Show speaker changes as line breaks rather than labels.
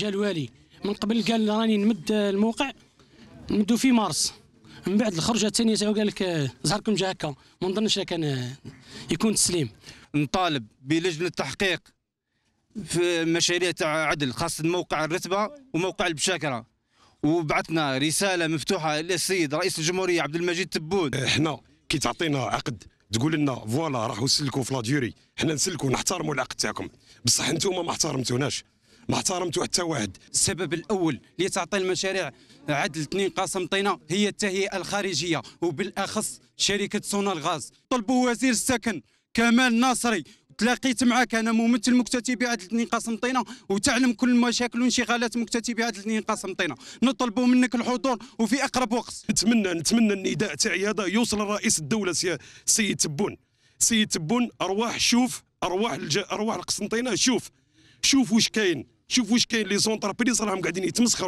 جا الوالي من قبل قال راني نمد الموقع نمدو في مارس من بعد الخرجه الثانيه تاعو قال لك آه، زهركم جا هكا ما نظنش كان آه، يكون تسليم
نطالب بلجنه تحقيق في مشاريع تاع عدل خاصه موقع الرتبه وموقع البشاكره وبعثنا رساله مفتوحه للسيد رئيس الجمهوريه عبد المجيد تبون إيه، احنا كي تعطينا عقد تقول لنا فوالا راحوا سلكوا في لا
ديوري احنا نسلكوا نحترموا العقد تاعكم بصح انتم ما احترمتوناش ما احترمتو حتى
واحد السبب الاول اللي تعطي المشاريع عدل اثنين قاسم طينا هي التهيئه الخارجيه وبالاخص شركه سونا الغاز
طلبوا وزير السكن كمال ناصري تلاقيت معك انا ممثل مكتتبي عدل اثنين قاسم طينا وتعلم كل المشاكل
وانشغالات مكتتبي عدل اثنين قاسم طينا نطلبوا منك الحضور وفي اقرب وقت نتمنى نتمنى النداء تاعي هذا يوصل لرئيس الدوله سيد تبون سيد تبون ارواح شوف ارواح الج... ارواح القسنطينه شوف شوف واش كاين شوف واش كاين لي زونتربريز راهم قاعدين يتمسخروا